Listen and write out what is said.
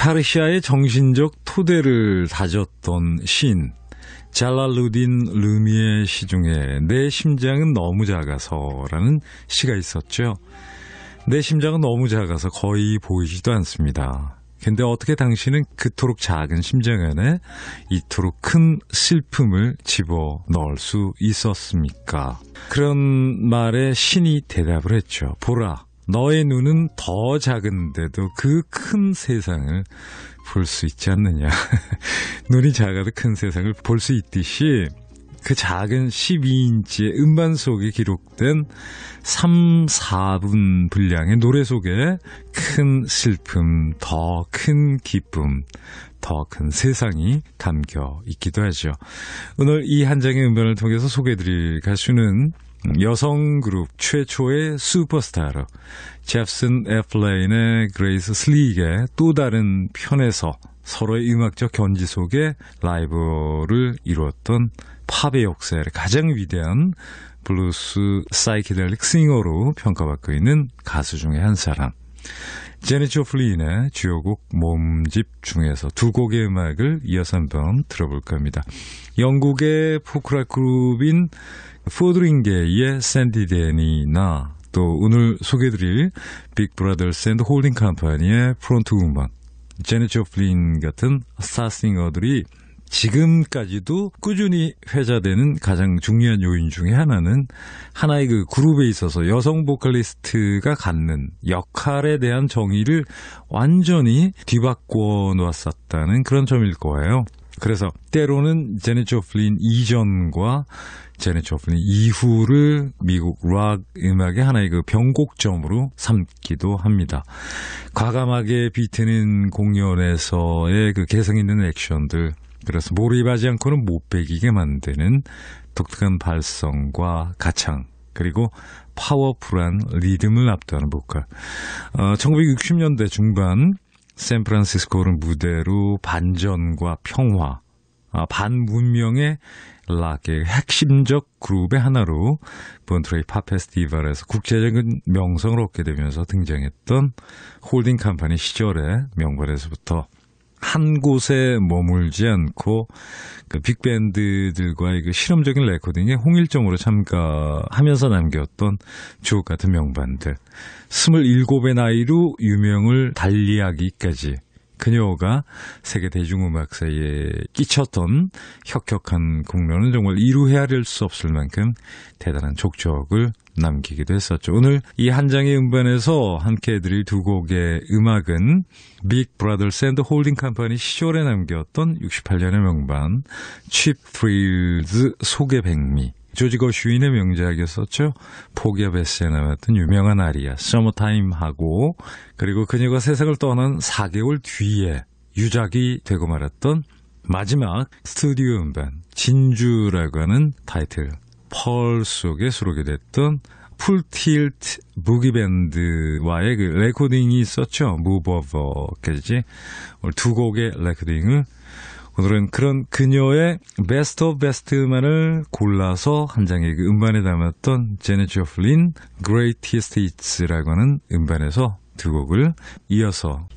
파르시아의 정신적 토대를 다졌던 신인 잘랄루딘 루미의 시 중에 내 심장은 너무 작아서라는 시가 있었죠. 내 심장은 너무 작아서 거의 보이지도 않습니다. 근데 어떻게 당신은 그토록 작은 심장 안에 이토록 큰 슬픔을 집어 넣을 수 있었습니까? 그런 말에 신이 대답을 했죠. 보라, 너의 눈은 더 작은데도 그 큰 세상을 볼 수 있지 않느냐. 눈이 작아도 큰 세상을 볼 수 있듯이 그 작은 12인치의 음반 속에 기록된 3, 4분 분량의 노래 속에 큰 슬픔, 더 큰 기쁨, 더 큰 세상이 담겨 있기도 하죠. 오늘 이 한 장의 음반을 통해서 소개해드릴 가수는 여성 그룹 최초의 슈퍼스타로 잽슨 애플레인의 그레이스 슬릭의 또 다른 편에서 서로의 음악적 견지 속에 라이브를 이루었던 팝의 역사를 가장 위대한 블루스 사이키델릭 싱어로 평가받고 있는 가수 중의 한 사람 제니처 플린의 주요곡 몸집 중에서 두 곡의 음악을 이어서 한번 들어볼까 합니다. 영국의 포크락 그룹인 포드링게의 이 샌디 데니나 또 오늘 소개해드릴 빅브라더스 앤드 홀딩 컴퍼니의 프론트 음반 제니처 플린 같은 스타싱어들이 지금까지도 꾸준히 회자되는 가장 중요한 요인 중의 하나는 하나의 그 그룹에 있어서 여성 보컬리스트가 갖는 역할에 대한 정의를 완전히 뒤바꿔 놓았었다는 그런 점일 거예요. 그래서 때로는 제네 조플린 이전과 제네 조플린 이후를 미국 락 음악의 하나의 그 변곡점으로 삼기도 합니다. 과감하게 비트는 공연에서의 그 개성 있는 액션들, 그래서 몰입하지 않고는 못 배기게 만드는 독특한 발성과 가창 그리고 파워풀한 리듬을 압도하는 보컬. 어, 1960년대 중반 샌프란시스코를 무대로 반전과 평화, 아, 반문명의 락의 핵심적 그룹의 하나로 본트레이 팝페스티벌에서 국제적인 명성을 얻게 되면서 등장했던 홀딩 캄파니 시절의 명발에서부터 한 곳에 머물지 않고 그 빅밴드들과의 그 실험적인 레코딩에 홍일점으로 참가하면서 남겼던 주옥 같은 명반들. 27의 나이로 유명을 달리하기까지 그녀가 세계 대중음악사에 끼쳤던 혁혁한 공로는 정말 이루헤아릴 수 없을 만큼 대단한 족적을 남기기도 했었죠. 오늘 이 한 장의 음반에서 함께 해드릴 두 곡의 음악은 빅 브라더스 앤드 홀딩 컴퍼니 시절에 남겼던 68년의 명반 칩 트릴즈 소개 백미 조지 거슈인의 명작이었었죠. 포기의 베스에 나왔던 유명한 아리아 서머타임하고 그리고 그녀가 세상을 떠난 4개월 뒤에 유작이 되고 말았던 마지막 스튜디오 음반 진주라고 하는 타이틀 펄 속에 수록이 됐던 풀틸트 무기밴드와의 그 레코딩이 있었죠. 무버버까지. 오늘 두 곡의 레코딩을 오늘은 그런 그녀의 베스트 오브 베스트만을 골라서 한 장의 그 음반에 담았던 제네지 오플린 그레이티스트 히츠라고 하는 음반에서 두 곡을 이어서